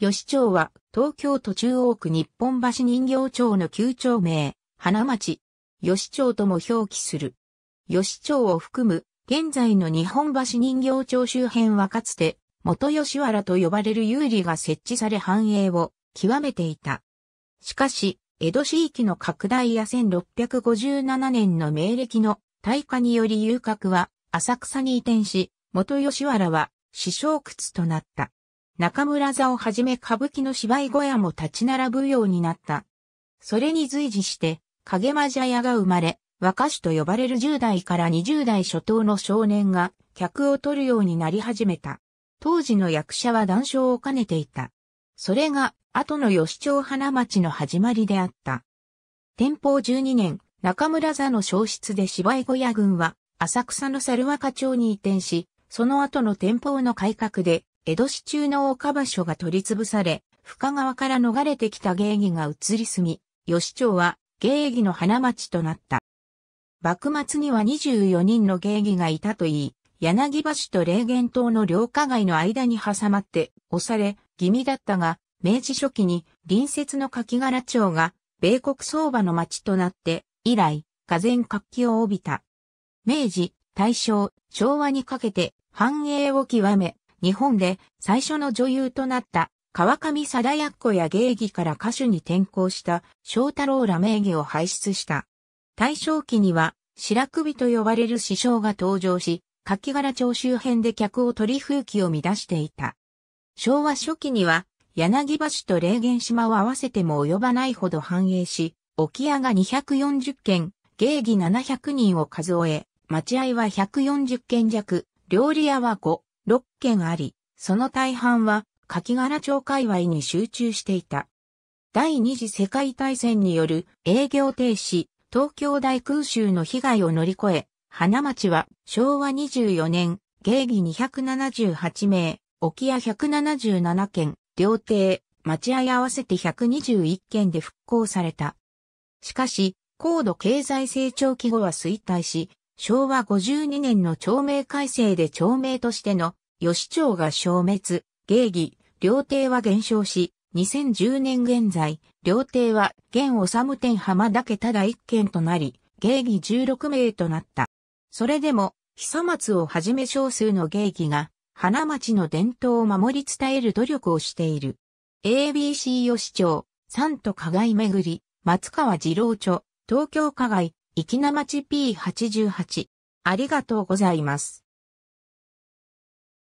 吉町は東京都中央区日本橋人形町の旧町名、花町、吉町とも表記する。吉町を含む現在の日本橋人形町周辺はかつて元吉原と呼ばれる有利が設置され繁栄を極めていた。しかし、江戸市域の拡大や1657年の明暦の大化により遊郭は浅草に移転し、元吉原は死傷屈となった。中村座をはじめ歌舞伎の芝居小屋も立ち並ぶようになった。それに随時して、影間茶屋が生まれ、若手と呼ばれる10代から20代初頭の少年が客を取るようになり始めた。当時の役者は談笑を兼ねていた。それが、後の吉町花町の始まりであった。天保12年、中村座の消失で芝居小屋群は、浅草の猿若町に移転し、その後の天保の改革で、江戸市中の岡場所が取り潰され、深川から逃れてきた芸妓が移り住み、吉町は芸妓の花町となった。幕末には24人の芸妓がいたといい、柳橋と霊源島の両下街の間に挟まって押され気味だったが、明治初期に隣接の柿柄町が米国相場の町となって以来、河然活気を帯びた。明治、大正、昭和にかけて繁栄を極め、日本で最初の女優となった川上貞奴や芸妓から歌手に転向した翔太郎ら名義を輩出した。大正期には白首と呼ばれる師匠が登場し、柿柄町周辺で客を取り風紀を乱していた。昭和初期には柳橋と霊源島を合わせても及ばないほど繁栄し、沖屋が240件、芸妓700人を数え、待合は140件弱、料理屋は5、6件あり、その大半は柿柄町界隈に集中していた。第二次世界大戦による営業停止、東京大空襲の被害を乗り越え、花町は昭和24年、芸妓278名、沖屋177件、料亭、町屋合わせて121件で復興された。しかし、高度経済成長期後は衰退し、昭和52年の町名改正で町名としての吉町が消滅、芸儀、料亭は減少し、2010年現在、料亭は現治店浜だけただ一軒となり、芸儀16名となった。それでも、久松をはじめ少数の芸儀が、花町の伝統を守り伝える努力をしている。ABC 吉町、三都加害巡り、松川二郎町、東京加害、生きなまち P88。ありがとうございます。